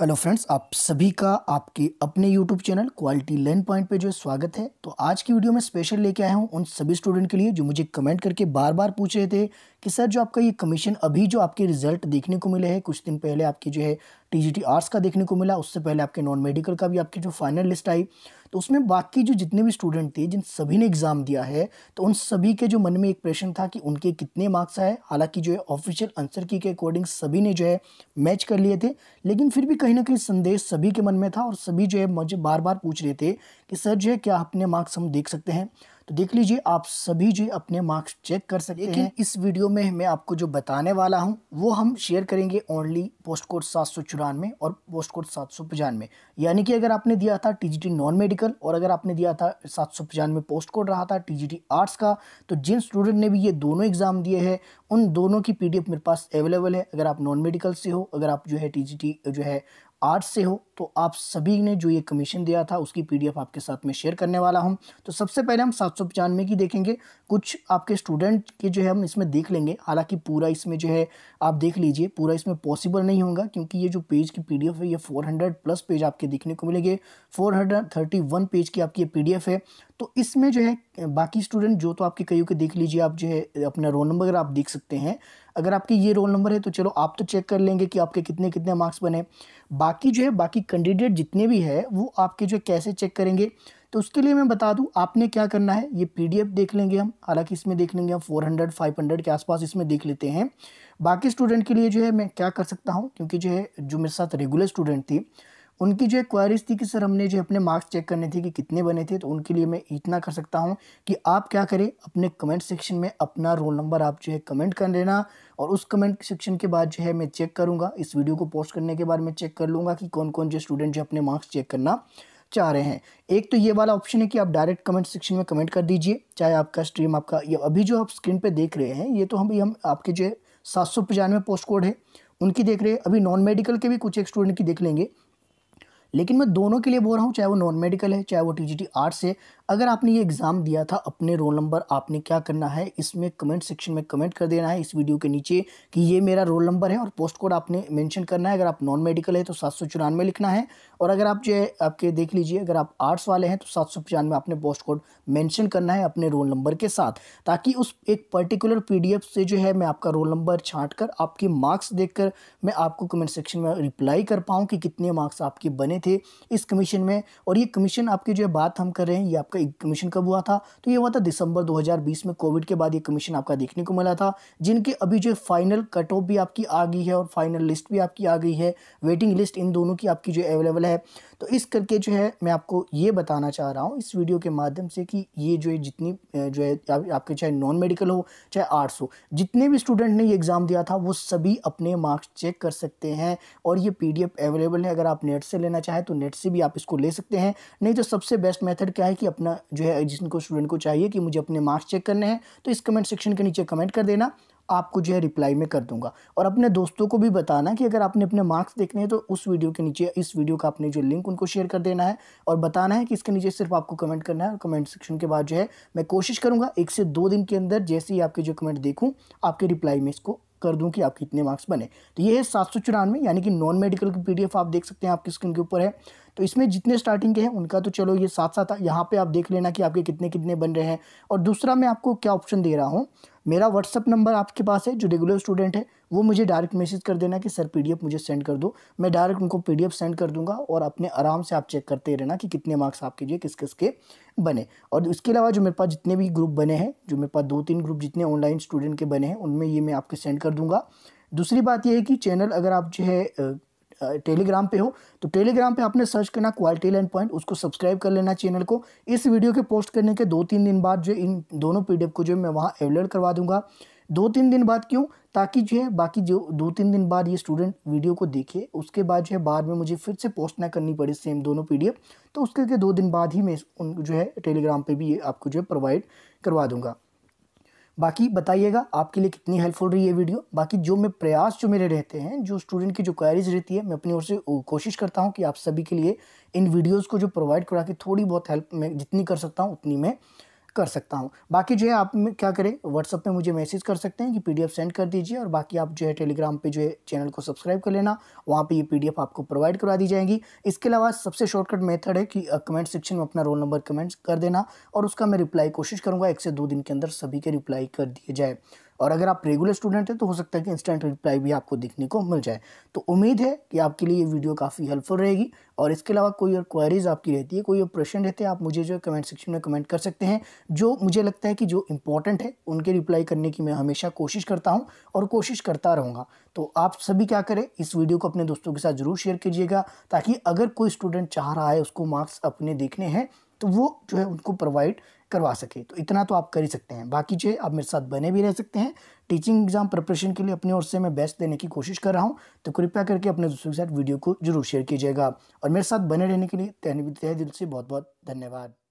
hello friends आप सभी का आपके अपने YouTube channel quality learn point पे जो है स्वागत है तो आज की वीडियो में स्पेशल लेके आया हूँ उन सभी स्टूडेंट के लिए जो मुझे कमेंट करके बार बार पूछ रहे थे कि सर जो आपका ये कमीशन अभी जो आपके रिजल्ट देखने को मिले हैं कुछ दिन पहले आपकी जो है टी आर्ट्स का देखने को मिला उससे पहले आपके नॉन मेडिकल का भी आपकी जो फाइनल लिस्ट आई तो उसमें बाकी जो जितने भी स्टूडेंट थे जिन सभी ने एग्ज़ाम दिया है तो उन सभी के जो मन में एक प्रश्न था कि उनके कितने मार्क्स आए हालांकि जो है ऑफिशियल आंसर की के अकॉर्डिंग सभी ने जो है मैच कर लिए थे लेकिन फिर भी कहीं ना कहीं संदेश सभी के मन में था और सभी जो है मुझे बार बार पूछ रहे थे कि सर जो है क्या अपने मार्क्स हम देख सकते हैं तो देख लीजिए आप सभी जो अपने मार्क्स चेक कर सकते हैं इस वीडियो में मैं आपको जो बताने वाला हूँ वो हम शेयर करेंगे ओनली पोस्ट कोड सात सौ चौरानवे और पोस्ट कोड सात सौ पचानवे यानी कि अगर आपने दिया था टीजीटी नॉन मेडिकल और अगर आपने दिया था सात सौ पचानवे पोस्ट कोड रहा था टी आर्ट्स का तो जिन स्टूडेंट ने भी ये दोनों एग्ज़ाम दिए हैं उन दोनों की एफ मेरे पास अवेलेबल है अगर आप नॉन मेडिकल से हो अगर आप जो है टी जो है आर्ट्स से हो तो आप सभी ने जो ये कमीशन दिया था उसकी पीडीएफ आपके साथ में शेयर करने वाला हूँ तो सबसे पहले हम सात सौ पचानवे की देखेंगे कुछ आपके स्टूडेंट के जो है हम इसमें देख लेंगे हालांकि पूरा इसमें जो है आप देख लीजिए पूरा इसमें पॉसिबल नहीं होगा क्योंकि ये जो पेज की पी है ये फोर प्लस पेज आपके देखने को मिलेंगे फोर पेज की आपकी ये पी है तो इसमें जो है बाकी स्टूडेंट जो तो आपके कईयों के देख लीजिए आप जो है अपना रोल नंबर आप देख सकते हैं अगर आपके ये रोल नंबर है तो चलो आप तो चेक कर लेंगे कि आपके कितने कितने मार्क्स बने बाकी जो है बाकी कैंडिडेट जितने भी है वो आपके जो कैसे चेक करेंगे तो उसके लिए मैं बता दूं आपने क्या करना है ये पीडीएफ देख लेंगे हम हालांकि इसमें देख लेंगे हम 400 500 के आसपास इसमें देख लेते हैं बाकी स्टूडेंट के लिए जो है मैं क्या कर सकता हूँ क्योंकि जो है जो मेरे साथ रेगुलर स्टूडेंट थी उनकी जो क्वारीज थी कि सर हमने जो अपने मार्क्स चेक करने थे कि कितने बने थे तो उनके लिए मैं इतना कर सकता हूँ कि आप क्या करें अपने कमेंट सेक्शन में अपना रोल नंबर आप जो है कमेंट कर लेना और उस कमेंट सेक्शन के बाद जो है मैं चेक करूँगा इस वीडियो को पोस्ट करने के बाद मैं चेक कर लूँगा कि कौन कौन जो स्टूडेंट जो अपने मार्क्स चेक करना चाह रहे हैं एक तो ये वाला ऑप्शन है कि आप डायरेक्ट कमेंट सेक्शन में कमेंट कर दीजिए चाहे आपका स्ट्रीम आपका ये अभी जो आप स्क्रीन पर देख रहे हैं ये तो हम हम आपके जो है सात सौ पचानवे पोस्ट कोड है उनकी देख रहे हैं अभी नॉन मेडिकल के भी कुछ एक स्टूडेंट की देख लेंगे लेकिन मैं दोनों के लिए बोल रहा हूँ चाहे वो नॉन मेडिकल है चाहे वो टी आर्ट्स है अगर आपने ये एग्ज़ाम दिया था अपने रोल नंबर आपने क्या करना है इसमें कमेंट सेक्शन में कमेंट कर देना है इस वीडियो के नीचे कि ये मेरा रोल नंबर है और पोस्ट कोड आपने मेंशन करना है अगर आप नॉन मेडिकल है तो सात सौ चौरानवे लिखना है और अगर आप जो है आपके देख लीजिए अगर आप आर्ट्स वाले हैं तो सात सौ पचानवे आपने पोस्ट कोड मैंशन करना है अपने रोल नंबर के साथ ताकि उस एक पर्टिकुलर पी से जो है मैं आपका रोल नंबर छाँट आपके मार्क्स देख मैं आपको कमेंट सेक्शन में रिप्लाई कर पाऊँ कि कितने मार्क्स आपके बने थे इस कमीशन में और ये कमीशन आपकी जो है बात हम कर रहे हैं ये आप आपका एक कमीशन कब हुआ था तो ये हुआ था दिसंबर 2020 में कोविड के बाद ये कमीशन आपका देखने को मिला था जिनके अभी जो फाइनल कट ऑफ भी आपकी आ गई है और फाइनल लिस्ट भी आपकी आ गई है वेटिंग लिस्ट इन दोनों की आपकी जो अवेलेबल है तो इस करके जो है मैं आपको ये बताना चाह रहा हूँ इस वीडियो के माध्यम से कि ये जो है जितनी जो है आपके चाहे नॉन मेडिकल हो चाहे आर्ट्स हो जितने भी स्टूडेंट ने ये एग्ज़ाम दिया था वो सभी अपने मार्क्स चेक कर सकते हैं और ये पी अवेलेबल है अगर आप नेट से लेना चाहें तो नेट से भी आप इसको ले सकते हैं नहीं तो सबसे बेस्ट मेथड क्या है कि अपने अपना जो है जिनको स्टूडेंट को चाहिए कि मुझे अपने मार्क्स चेक करने हैं तो इस कमेंट सेक्शन के नीचे कमेंट कर देना आपको जो है रिप्लाई में कर दूंगा और अपने दोस्तों को भी बताना कि अगर आपने अपने मार्क्स देखने हैं तो उस वीडियो के नीचे इस वीडियो का आपने जो लिंक उनको शेयर कर देना है और बताना है कि इसके नीचे सिर्फ आपको कमेंट करना है और कमेंट सेक्शन के बाद जो है मैं कोशिश करूंगा एक से दो दिन के अंदर जैसे ही आपके जो कमेंट देखूँ आपके रिप्लाई में इसको कर दूँ कि आप कितने मार्क्स बने तो ये है सात सौ चौरानवे यानी कि नॉन मेडिकल की पीडीएफ आप देख सकते हैं आपकी स्क्रीन के ऊपर है तो इसमें जितने स्टार्टिंग के हैं उनका तो चलो ये साथ साथ यहाँ पे आप देख लेना कि आपके कितने कितने बन रहे हैं और दूसरा मैं आपको क्या ऑप्शन दे रहा हूँ मेरा व्हाट्सअप नंबर आपके पास है जो रेगुलर स्टूडेंट है वो मुझे डायरेक्ट मैसेज कर देना कि सर पीडीएफ मुझे सेंड कर दो मैं डायरेक्ट उनको पीडीएफ सेंड कर दूंगा और अपने आराम से आप चेक करते रहना कि कितने मार्क्स आपके लिए किस किस के बने और इसके अलावा जो मेरे पास जितने भी ग्रुप बने हैं जो मेरे पास दो तीन ग्रुप जितने ऑनलाइन स्टूडेंट के बने हैं उनमें ये मैं आपके सेंड कर दूँगा दूसरी बात यह है कि चैनल अगर आप जो है टेलीग्राम पे हो तो टेलीग्राम पे आपने सर्च करना क्वालिटी लाइन पॉइंट उसको सब्सक्राइब कर लेना चैनल को इस वीडियो के पोस्ट करने के दो तीन दिन बाद जो इन दोनों पीडीएफ को जो मैं वहाँ अवेलेबल करवा दूंगा दो तीन दिन बाद क्यों ताकि जो है बाकी जो दो तीन दिन बाद ये स्टूडेंट वीडियो को देखे उसके बाद जो है बाद में मुझे फिर से पोस्ट ना करनी पड़े सेम दोनों पी तो उसके लिए दो दिन बाद ही मैं उन जो है टेलीग्राम पर भी ये आपको जो है प्रोवाइड करवा दूँगा बाकी बताइएगा आपके लिए कितनी हेल्पफुल रही है वीडियो बाकी जो मैं प्रयास जो मेरे रहते हैं जो स्टूडेंट की जो क्वारीज रहती है मैं अपनी ओर से कोशिश करता हूँ कि आप सभी के लिए इन वीडियोज़ को जो प्रोवाइड करा के थोड़ी बहुत हेल्प मैं जितनी कर सकता हूँ उतनी मैं कर सकता हूँ बाकी जो है आप क्या करें व्हाट्सअप पे मुझे मैसेज कर सकते हैं कि पीडीएफ सेंड कर दीजिए और बाकी आप जो है टेलीग्राम पे जो है चैनल को सब्सक्राइब कर लेना वहाँ पे ये पीडीएफ आपको प्रोवाइड करवा दी जाएगी इसके अलावा सबसे शॉर्टकट मेथड है कि कमेंट सेक्शन में अपना रोल नंबर कमेंट्स कर देना और उसका मैं रिप्लाई कोशिश करूँगा एक से दो दिन के अंदर सभी के रिप्लाई कर दिए जाए और अगर आप रेगुलर स्टूडेंट हैं तो हो सकता है कि इंस्टेंट रिप्लाई भी आपको देखने को मिल जाए तो उम्मीद है कि आपके लिए ये वीडियो काफ़ी हेल्पफुल रहेगी और इसके अलावा कोई और क्वारीज आपकी रहती है कोई और प्रश्न रहते हैं आप मुझे जो है कमेंट सेक्शन में कमेंट कर सकते हैं जो मुझे लगता है कि जो इंपॉर्टेंट है उनके रिप्लाई करने की मैं हमेशा कोशिश करता हूँ और कोशिश करता रहूँगा तो आप सभी क्या करें इस वीडियो को अपने दोस्तों के साथ ज़रूर शेयर कीजिएगा ताकि अगर कोई स्टूडेंट चाह रहा है उसको मार्क्स अपने देखने हैं तो वो जो है उनको प्रोवाइड करवा सके तो इतना तो आप कर ही सकते हैं बाकी चीज़ आप मेरे साथ बने भी रह सकते हैं टीचिंग एग्जाम प्रिपरेशन के लिए अपनी ओर से मैं बेस्ट देने की कोशिश कर रहा हूँ तो कृपया करके अपने दोस्तों के साथ वीडियो को जरूर शेयर कीजिएगा और मेरे साथ बने रहने के लिए तह दिल से बहुत बहुत धन्यवाद